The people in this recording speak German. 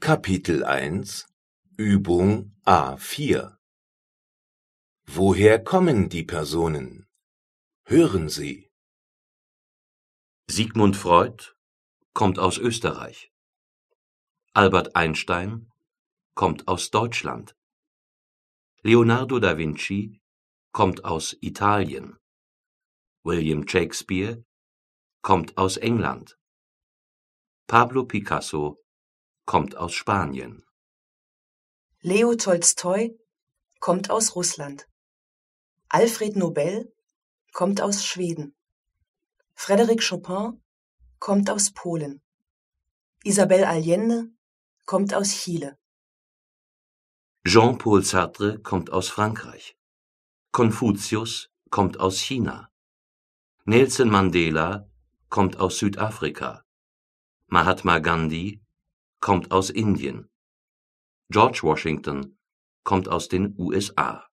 Kapitel 1 Übung A4 Woher kommen die Personen? Hören Sie. Sigmund Freud kommt aus Österreich. Albert Einstein kommt aus Deutschland. Leonardo da Vinci kommt aus Italien. William Shakespeare kommt aus England. Pablo Picasso kommt aus Spanien. Leo Tolstoi kommt aus Russland. Alfred Nobel kommt aus Schweden. Frédéric Chopin kommt aus Polen. Isabelle Allende kommt aus Chile. Jean-Paul Sartre kommt aus Frankreich. Konfuzius kommt aus China. Nelson Mandela kommt aus Südafrika. Mahatma Gandhi kommt aus Indien. George Washington kommt aus den USA